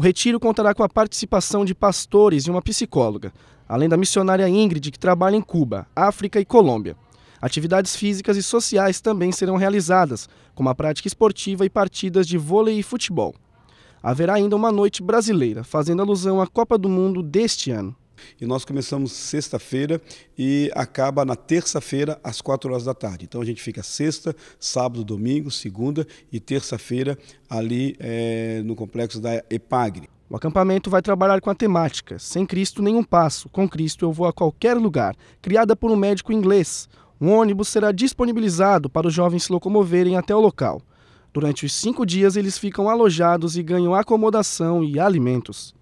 O retiro contará com a participação de pastores e uma psicóloga, além da missionária Ingrid, que trabalha em Cuba, África e Colômbia. Atividades físicas e sociais também serão realizadas, como a prática esportiva e partidas de vôlei e futebol. Haverá ainda uma noite brasileira, fazendo alusão à Copa do Mundo deste ano. E nós começamos sexta-feira e acaba na terça-feira às quatro horas da tarde. Então a gente fica sexta, sábado, domingo, segunda e terça-feira ali é, no complexo da EPAGRE. O acampamento vai trabalhar com a temática Sem Cristo nenhum passo, com Cristo eu vou a qualquer lugar, criada por um médico inglês. Um ônibus será disponibilizado para os jovens se locomoverem até o local. Durante os cinco dias, eles ficam alojados e ganham acomodação e alimentos.